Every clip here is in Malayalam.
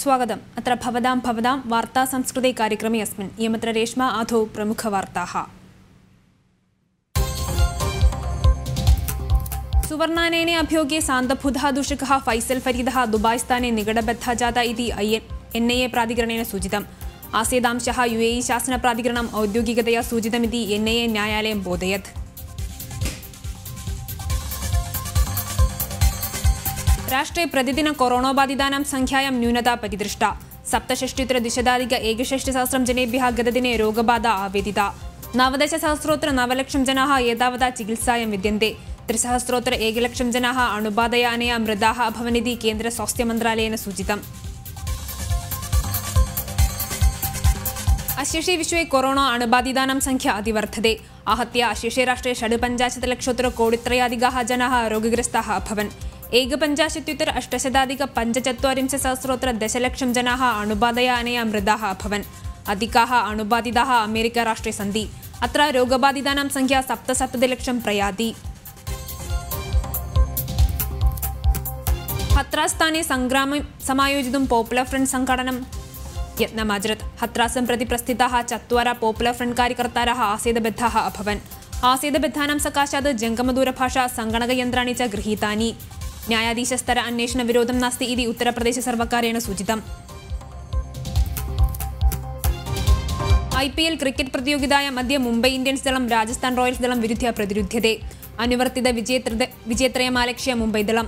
स्वागत अवता कार्यक्रम अस्मत्र रेशम आधो प्रमुख वार्ता सुवर्णानयने अभियोगे फैसल फरीद दुबई स्थने निगडबद्ध जाता ए प्राधिकरण सूचित शासन प्राधिकरण औद्योगिकतया सूचित एन ए न्यायालय बोधयत राष्ट्रे प्रतिदिन कोरोना बाधिता संख्या न्यूनता परदृष्ट सप्तष्टोत्र दिशदाधिकषिहस्रम जने गतने रोगबाध आवेदि नवदश सहस्रोत्र नवलक्ष जनाव चिकित्सा विद्यन्ते त्रिसहस्रोत्र एकलक्ष जना अणुबाधया मृदा अभवनि केन्द्र स्वास्थ्य मंत्रालय सूचित अशेषे विश्व कोरोना अणुबाधिता संख्या अतिवर्धि आहत अशेषे राष्ट्रे षड्पंचाशत लक्षोत्तर कॉडित्रयाधिक जना रोगग्रस्ता अभवन ഏകപഞ്ചാശത്യുത്തര അഷ്ടശതാധിക പഞ്ചചത്വരിംശത് സഹസ്രോത്തര ദശലക്ഷം ജനാ അണുബാധയ അനയാ മൃതാ അഭവൻ അധികാ അണുബാധിത അമേരിക്ക രാഷ്ട്രേ സന്തി അത്ര രോഗബാധിതം സംഖ്യ സപ്തസപ്തതിലക്ഷം പ്രയാതി ഹത്രാസ്ഥാനെ സംഗ്രാമം സമായോജിതും പോപ്പുലർ ഫ്രണ്ട് സംഘടനം യത്ന മജ്രത് ഹത്രാസം പ്രതി പ്രസ്ഥിത ചത്വര പോപ്പുലർ ഫ്രണ്ട് കാര്യകർത്താര ആസേദബദ്ധ അഭവൻ ആസേദബദ്ധാനം സകാശാത് ജംഗമദൂരഭാഷ സംഗണകയന്ത്രാണി ച ഗൃഹീതാനി ന്യായാധീശ സ്തര അന്വേഷണ വിരോധം നസ്തി ഇതി Uttar Pradesh സർവകാരേണ സൂചിതം I P L cricket പ്രതിയോഗിതായ മധ്യ മുംബൈ ഇന്ത്യൻസ് ദളം രാജസ്ഥാൻ റോയൽസ് ദളം വിരുദ്ധ പ്രതിരുദ്ധ്യത അനുവർത്തിത വിജയത്ര വിജയത്രയമാലക്ഷ്യ മുംബൈ ദളം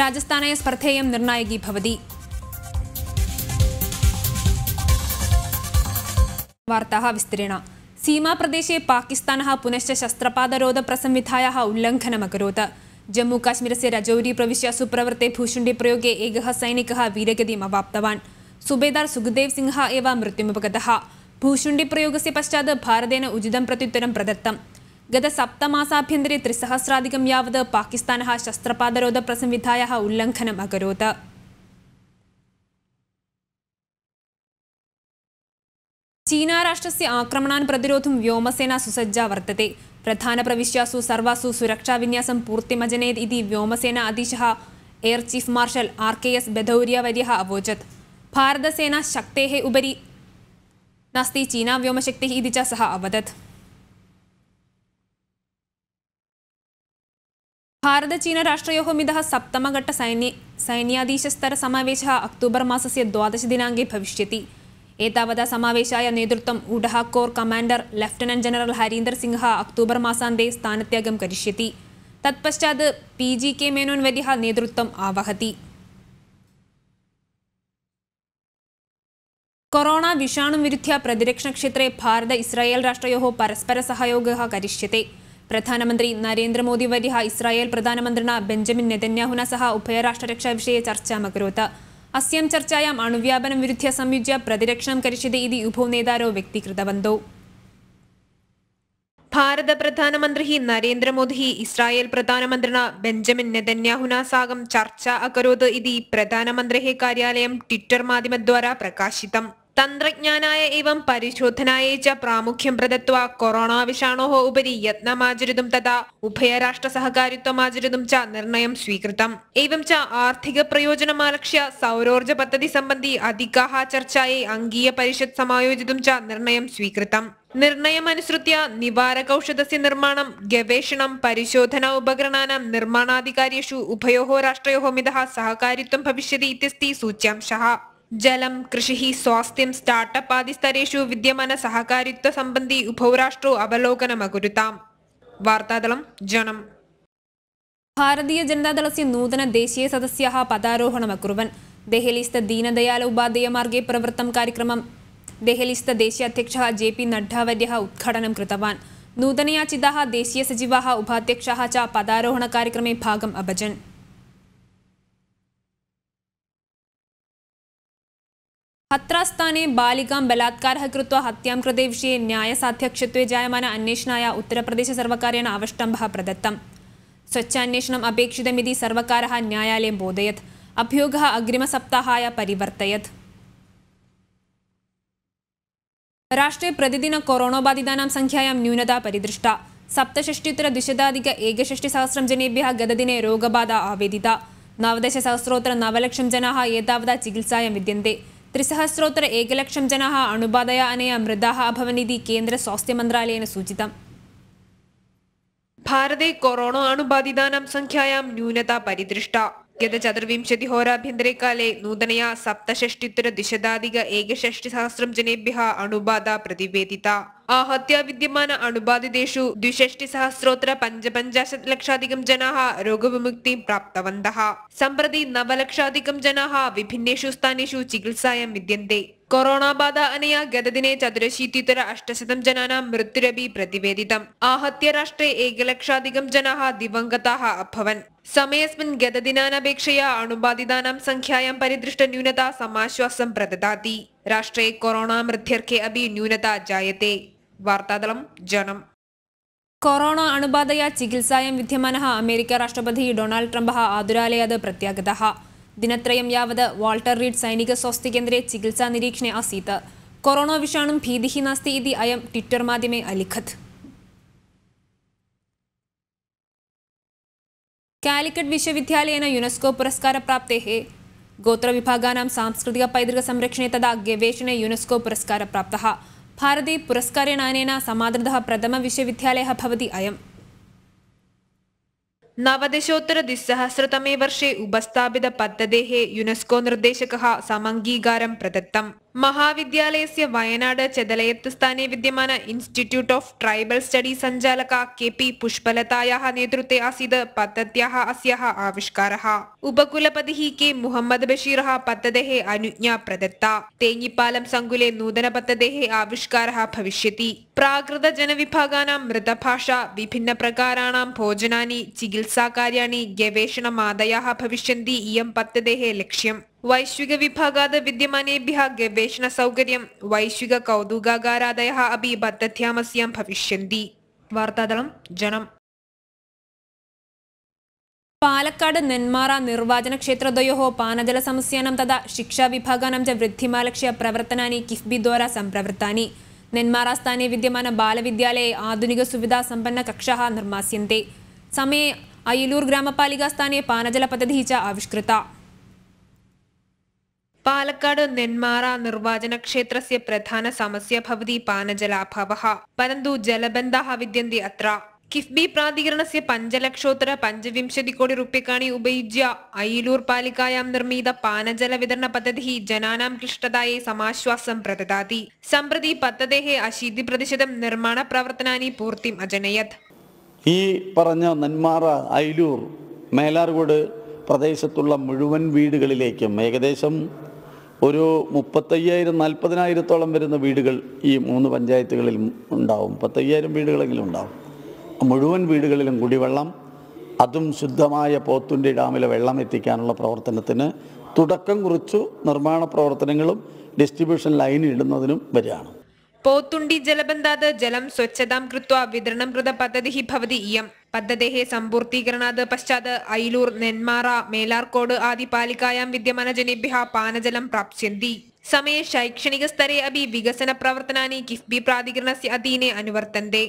രാജസ്ഥാനായ സ്പർദ്ധേയം നിർണായകി ഭവതി വാർത്താ വിസ്തരേണ सीमाप्रदेशे पाकिस्तानः पुनश्च शस्त्रपादरोधप्रसंविधायाः उल्लङ्घनमकरोत् ജമ്മു കാശ്മീരസ്യ രജൌരി പ്രവിശ്യ സുപ്രവർത്തെ ഭൂഷുണ്ടെ പ്രയോഗെ ഏക സൈനിക വീരഗതിം അവാപ്തവാൻ സുബേദാർ സുഖദേവ് സിംഹ ഏവ മൃത്യുമുപഗതഃ ഭൂഷുണ്ടെ പ്രയോഗസ്യ പശ്ചാത് ഭാരതേന ഉചിതം പ്രത്യുത്തരം പ്രദത്തം ഗത സപ്തമാസാഭ്യന്തരെ ത്രിസഹസ്രാധികം യാവത് പാകിസ്ഥാന ശസ്ത്രപാതരോധ പ്രസംവിധായ ഉല്ലംഘനം അകരോത് ചീനാരാഷ്ട്രസ്യ ആക്രമണാൻ പ്രതിരോധം വ്യോമസേന സുസജ്ജ വർത്തത്തെ പ്രധാന പ്രവിശ്യാസു സർവാസു സുരക്ഷാ വിന്യാസം പൂർത്തിമജനേത് ഇതി വ്യോമസേന അധീശ air chief marshal R K S Bhadauria വർയ അവോചത് ഭാരതസേന ശക്തേ ഉപരി നാസ്തി ചീന വ്യോമശക്തി ഇതി ച സഹ അവദത് ഭാരതചീനരാഷ്ട്രയോ മിത സപ്തമഘട്ട സൈന്യ സൈന്യാധീശസ്തരസമാവേശ അക്ടോബർ മാസസ്യ ദ്വാദശദിനാങ്കേ ഭവിഷ്യത്തി ഏതാവത സമാവേശമായ നേതൃത്വം ഉഡഹ corps commander lieutenant general Harinder Sinha October മാസാന്തെ സ്ഥാനത്യാഗം കരിഷ്യത്തി തത്പശ്ചാത് പി ജി കെ മേനോൻ വലിയ നേതൃത്വം ആവഹത്തി കൊറോണ വിഷാണു വിരുദ്ധ പ്രതിരക്ഷണ പ്രതിരക്ഷണക്ഷേത്രെ ഭാരത ഇസ്രായേൽ രാഷ്ട്രയോ പരസ്പര സഹയോഗ കരിഷ്യത്തെ പ്രധാനമന്ത്രി നരേന്ദ്രമോദി വലിയ ഇസ്രായേൽ പ്രധാനമന്ത്രി ബെഞ്ചമിൻ നെതന്യാഹുന സഹ ഉഭയരാഷ്ട്രരക്ഷാ വിഷയ ചർച്ച മകരോത്ത് അസ്യം ചർച്ചായാം അണുവ്യാപനം വിരുദ്ധ സംയുജ്യ പ്രതിരക്ഷണം കരിഷ്യത് ഇതി ഉഭോ നേതാരോ വ്യക്തികൃതവന്തോ ഭാരത പ്രധാനമന്ത്രി നരേന്ദ്രമോദി ഇസ്രായേൽ പ്രധാനമന്ത്രിണ ബെഞ്ചമിൻ നെതന്യാഹുന സാഗം ചർച്ച അകരോത് ഇതി പ്രധാനമന്ത്രേ കാര്യാലയം ട്വിറ്റർ മാധ്യമദ്വാരാ പ്രകാശിതം തന്ത്രജ്ഞാനായ ഇവം പരിശോധനായ ച പ്രാമുഖ്യം പ്രദത്വ കൊറോണ വിഷാണോ ഉപരി യത്നമാചരിതും തഥാ ഉഭയരാഷ്ട്ര സഹകാരിത്വമാചരിതും ച നിർണയം സ്വീകൃതം ഏവം ച ആർത്ഥിക പ്രയോജനമാലക്ഷ്യ സൗരോർജ പദ്ധതി സംബന്ധി അധികാഹ ചർച്ചയെ അംഗീയ പരിഷത്ത് സമായോജിതും ച നിർണയം സ്വീകൃതം നിർണയമനുസൃത്യ നിവാരകൌഷധസ്യ നിർമ്മാണം ഗവേഷണം പരിശോധന ഉപകരണാനാം നിർമ്മാണാധികാര്യേഷു ഉഭയോ രാഷ്ട്രയോ മിത സഹകാരിത്വം ഭവിഷ്യതി ഇത്യസ്തി സൂച്യാംശ ജലം കൃഷി സ്വാസ്ഥ്യം സ്റ്റാർട്ടപ്പ് സ്ഥലേഷു വിദ്യമാന സഹകാരിത്വ സംബന്ധി ഉപൗരാഷ്ട്രോ അവലോകനമകുരുത്താം വാർത്താതളം ജനം ഭാരതീയ ജനതാദളസ്യ നൂതന ദേശീയ സദസ്യ പദാരോഹണമകുർവൻ ദെഹലിസ്ഥ ദീനദയാല ഉപാധ്യായ മാർഗേ പ്രവൃത്തം കാര്യക്രമം ദേശീയ അധ്യക്ഷ ജെ പി നഡ്ഡാവര്യ ഉദ്ഘാടനം കൃതവാൻ നൂതനയാചിത ദേശീയ സചിവാ ഉപാധ്യക്ഷ ച പദാരോഹണ കാര്യക്രമേ ഭാഗം അഭജൻ ഹത്രാസ്ഥാനെ ബാലികാം ബലാത്കാര ഹകൃത്വ ഹത്യാം കൃതേ വിഷയെ ന്യായസാധ്യക്ഷത്വേ ജായമാന അന്വേഷണായ ഉത്തർപ്രദേശ സർവക്കാരേണ അവഷ്ടംഭ പ്രദത്തം സ്വച്ഛാന്വേഷണം അപേക്ഷിതമിതി സർവക്കാര ന്യായാലയം ബോധയത് അഭ്യോഗ അഗ്രിമസപ്താഹായ പരിവർത്തയത് രാഷ്ട്രീയ പ്രതിദിന കൊറോണ ബാധിതാനാം സംഖ്യായാം ന്യൂനത പരിദൃഷ്ട സപ്തഷഷ്ടിയുത്തരദ്വിശതാധിക ഏകഷഷ്ടിസഹസ്രം ജനേഭ്യ ഗതദിനെ രോഗബാധ ആവേദിത നവദശസഹസ്രോത്തര നവലക്ഷം ജനാ ഏതാവത ചികിത്സായം വിദ്യന്തേ ത്രിസഹസ്രോത്തര ഏകലക്ഷം ജനാ അണുബാധയ അനയ മൃതാഹ അഭവനിധി കേന്ദ്ര സ്വാസ്ഥ്യ മന്ത്രാലയന സൂചിതം ഭാരതേ കൊറോണ അണുബാധിതാനം സംഖ്യായം ന്യൂനത പരിദൃഷ്ട ഗതചതുർവിംശതി ഹോരാഭ്യന്തരെ കാലേ നൂതനയ സപ്തഷഷ്ടിത്വര ദിശതാധിക ഏകഷഷ്ടിസഹസ്രം ജനേഭ്യ അണുബാധ പ്രതിവേദിത आहत्य विद्यमान अणुबाधितेषु द्विषष्टिसहस्रोत्तर पञ्चपञ्चाशत् लक्षाधिकं जनाः रोगविमुक्तिं प्राप्तवन्तः सम्प्रति नवलक्षाधिकं जनाः विभिन्नेषु स्थानेषु चिकित्सायां विद्यन्ते കൊറോണ ബാധ അനയ ഗതദിനെ ചതുരശീത്യുത്തര അഷ്ടശതം ജനാനാം മൃത്യുരപി പ്രതിവേദിതം ആഹത്യ രാഷ്ട്രേ ഏകലക്ഷാധികം ജനാ दिवङ्गताः അഭവൻ സമയസ്മിൻ ഗതദിനാനപേക്ഷയ അണുബാധിതാനാം സംഖ്യായാം പരിദൃഷ്ട ന്യൂനത സമാശ്വാസം പ്രദദാതി രാഷ്ട്രേ കൊറോണ മൃത്യർക്കെ അഭി ന്യൂനത ജായത്തെ വാർത്താതളം ജനം കൊറോണ അണുബാധയ ചികിത്സായം വിദ്യമാന അമേരിക്ക രാഷ്ട്രപതി ഡൊണാൾഡ് ട്രംപ് ആതുരാലയത് പ്രത്യാഗതഃ ദിനത്രയം യാവത് വാൾട്ടർ റീഡ് സൈനിക സ്വാസ്ഥ്യകേന്ദ്രെ ചികിത്സാ നിരീക്ഷണെ ആസീത് കൊറോണ വിഷാണും ഭീതി നാസ്തി ഇതി അയം ട്വിറ്റർ മാധ്യമേ അലിഖത് കാലിക്കറ്റ് വിശ്വവിദ്യാലയന യുനെസ്കോ പുരസ്കാര പ്രാപ്തേ ഗോത്രവിഭാഗാനാം സാംസ്കൃതിക പൈതൃക സംരക്ഷണേ തഥാ ഗവേഷണേ യുനെസ്കോ പുരസ്കാര പ്രാപ്ത ഭാരതേ പുരസ്കാരേണ അനേന സമാദൃത പ്രഥമ വിശ്വവിദ്യാലയ ഭവതി അയം नवदशोत्तरद्विसहस्रतमे वर्षे उपस्थापितपद्धतेः युनेस्को निर्देशकः समङ्गीकारं प्रदत्तम् മഹാവിദ്യാലയസ്യ വയനാട് ചെതലയത്ത് സ്ഥാനെ വിദ്യമാന ഇൻസ്റ്റിറ്റ്യൂട്ട് ഓഫ് ട്രൈബൽ സ്റ്റഡി സഞ്ചാലക കെ പി പുഷ്പലതായാ നേതൃത്വ ആസീത് പദ്ധത്യാ അസ്യ ആവിഷ്കാര ഉപകുലപതി കെ മുഹമ്മദ് ബഷീർ പദ്ധതേ അനുജ്ഞ പ്രദത്ത തേങ്ങിപ്പാലം സങ്കുലെ നൂതന പദ്ധതേ ആവിഷ്കാര ഭവിഷ്യത്തി പ്രാകൃത ജനവിഭാഗാനാം മൃതഭാഷ വിഭിന്ന പ്രകാരാണാം ഭോജനാനി ചികിത്സാകാര്യാണി ഗവേഷണമാദയാ ഭവിഷ്യന്തി ഇയം പദ്ധതേ ലക്ഷ്യം വൈശ്വിക വിഭാഗാത വിദ്യമാനേഭ്യ ഗവേഷണ സൗകര്യം വൈശ്വിക കൗതുകാകാരാദയ അഭി ബദ്ധ്യാമസ്യം ഭവിഷ്യന്തി വാർത്താതളം ജനം പാലക്കാട് നെന്മാറ നിർവാചന ക്ഷേത്രദ്വയോ പാനജല സമസ്യാനം ശിക്ഷാ വിഭാഗാനം ച വൃദ്ധിമാലക്ഷ്യ പ്രവർത്തനാനി കിഫ്ബി ദ്വാര സംപ്രവൃത്താനി നെന്മാറ സ്ഥാനെ വിദ്യമാന ബാലവിദ്യാലയെ ആധുനിക സുവിധാ സമ്പന്ന കക്ഷ നിർമാസ്യന്തേ സമയെ അയിലൂർ ഗ്രാമപാലികാ സ്ഥാനെ പാനജല പദ്ധതി ച ആവിഷ്കൃത പാലക്കാട് നെന്മാറ നിർവാചന ക്ഷേത്രസ്യ പ്രധാന സമസ്യ ഭവതി പാനജലാഭാവ പരന്തു ജലബന്ധ വിദ്യന്തി അത്ര കിഫ്ബി പ്രാധികരണസ്യ പഞ്ചലക്ഷോത്തര പഞ്ചവിംശതി കോടി റുപ്യക്കാണി ഉപയുജ്യ അയിലൂർ പാലികായാം നിർമ്മിത പാനജല വിതരണ പദ്ധതി ജനാനാം ക്ലിഷ്ടതായെ സമാശ്വാസം പ്രദദാതി സമ്പ്രതി പദ്ധതേഹെ അശീതി പ്രതിശതം നിർമ്മാണ പ്രവർത്തനാനി പൂർത്തിം അജനയത് ഈ പറഞ്ഞ നെന്മാറ അയിലൂർ മേലാർകോട് പ്രദേശത്തുള്ള മുഴുവൻ വീടുകളിലേക്കും ഏകദേശം ഒരു മുപ്പത്തയ്യായിരം നാൽപ്പതിനായിരത്തോളം വരുന്ന വീടുകൾ ഈ മൂന്ന് പഞ്ചായത്തുകളിൽ ഉണ്ടാവും മുപ്പത്തയ്യായിരം വീടുകളെങ്കിലും ഉണ്ടാവും മുഴുവൻ വീടുകളിലും കുടിവെള്ളം അതും ശുദ്ധമായ പോത്തുണ്ടി ഡാമിലെ വെള്ളം എത്തിക്കാനുള്ള പ്രവർത്തനത്തിന് തുടക്കം കുറിച്ചു നിർമ്മാണ പ്രവർത്തനങ്ങളും ഡിസ്ട്രിബ്യൂഷൻ ലൈൻ ഇടുന്നതിനും വരികയാണ് പോത്തുണ്ടി ജലബന്ധാത് ജലം സ്വച്ഛതാം കൃത്വ വിതരണം കൃത പദ്ധതി ഭവതി ഇയം പദ്ധതേഹേ സമ്പൂർത്തീകരണാത് പശ്ചാത് ഐലൂർ നെന്മാറ മേലാർക്കോട് ആദി പാലിക്കായാം വിദ്യമാന ജനേഭ്യ പാനജലം പ്രാപ്സ്യന്തി സമയ ശൈക്ഷണിക സ്തരെ അഭി വികസന പ്രവർത്തനാനി കിഫ്ബി പ്രാധികരണ അധീനെ അനുവർത്തന്തെ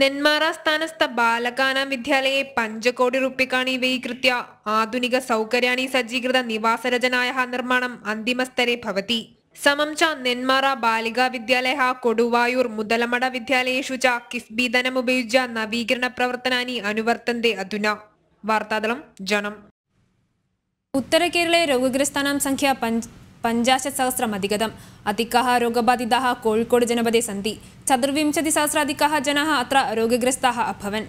നെന്മാറ സ്ഥാനസ്ഥ ബാലകാനാം വിദ്യാലയെ പഞ്ചകോടി റുപ്യക്കാണി വൈകൃത്യ ആധുനിക സൗകര്യാണി സജ്ജീകൃത നിവാസരചനായ നിർമ്മാണം അന്തിമസ്തരെ ഭവതി സമംച നെന്മാറ ബാലികാ വിദ്യാലയ കൊടുവായൂർ മുതലമട വിദ്യാലയേഷു ച കിഫ്ബി ധനമുപയോഗിച്ച നവീകരണ പ്രവർത്തനാനി അനുവർത്തന്റെ അധുന വാർത്താതളം ജനം ഉത്തര കേരള രോഗഗ്രസ്ഥാനം സംഖ്യ പഞ്ച് പഞ്ചാശത് സഹസ്രം അധികതം അധിക രോഗബാധിത കോഴിക്കോട് ജനപദ സന്തി ചതുർവിംശതി സഹസ്രാധിക ജനാഹ അത്ര രോഗഗ്രസ്താഹ അഭവൻ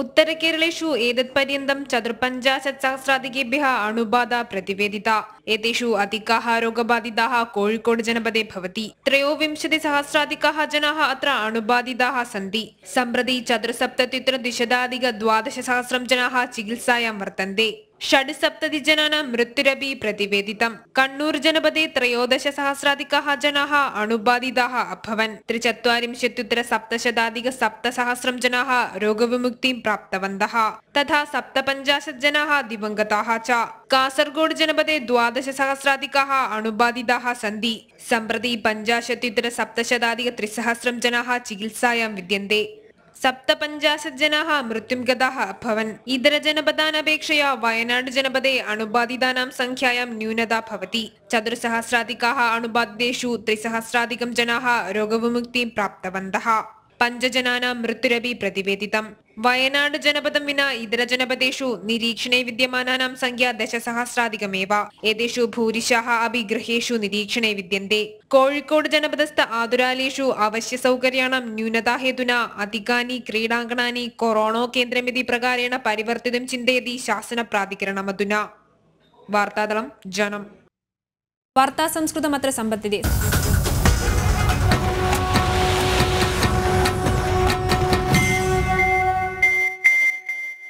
ഉത്തര കേരളേഷു ഏതത് പര്യന്തം ചതുർപഞ്ചാശത് സഹസ്രാധികേഭ്യ അണുബാധ പ്രതിവേദിത एतेषु अधिकाः रोगबाधिताः कोषिकोड् जनपदे भवति त्रयोविंशतिसहस्राधिकाः जनाः अत्र अणुबाधिताः सन्ति सम्प्रति चतुस्सप्तत्युत्तरद्विशताधिकद्वादशसहस्रं जनाः चिकित्सायां वर्तन्ते षड्सप्तति जनानां मृत्युरपि प्रतिवेदितम् कण्णूर् जनपदे त्रयोदशसहस्राधिकाः जनाः अणुबाधिताः अभवन् त्रिचत्वारिंशत्युत्तरसप्तशताधिकसप्तसहस्रं जनाः रोगविमुक्तिं प्राप्तवन्तः तथा सप्तपञ्चाशत् जनाः दिवङ्गताः च कासर्गोड् जनपदे द्वाद द्वादशसहस्राधिकाः अणुबाधिताः सन्ति सम्प्रति पञ्चाशत्युत्तरसप्तशताधिकत्रिसहस्रं जनाः चिकित्सायां विद्यन्ते सप्तपञ्चाशत् जनाः मृत्युं गताः अभवन् इतरजनपदानपेक्षया वयनाडुजनपदे अणुबाधितानां सङ्ख्यायां न्यूनता भवति चतुस्सहस्राधिकाः अणुबाधितेषु त्रिसहस्राधिकं जनाः रोगविमुक्तिं प्राप्तवन्तः पञ्चजनानां मृत्युरपि प्रतिवेदितम् വയനാട് ജനപദം വിന ഇതര ജനപദേഷു നിരീക്ഷണേ വിദ്യമാനാനാം സംഖ്യ ദശസഹസ്രാധികമേവ ഏതേഷു ഭൂരിശാഹ അപി ഗൃഹേഷു നിരീക്ഷണേ വിദ്യന്തെ കോഴിക്കോട് ജനപദസ്ഥ ആതുരാലേഷു അവശ്യ സൗകര്യാണം ന്യൂനതാഹേതുന അധികാനി ക്രീഡാങ്കണാനി കൊറോണോ കേന്ദ്രമിതി പ്രകാരേണ പരിവർത്തിതം ചിന്തയതി ശാസന പ്രാധികരണമതുന വാർത്താതളം ജനം വാർത്താ സംസ്കൃതമത്ര സമ്പത്തിന്റെ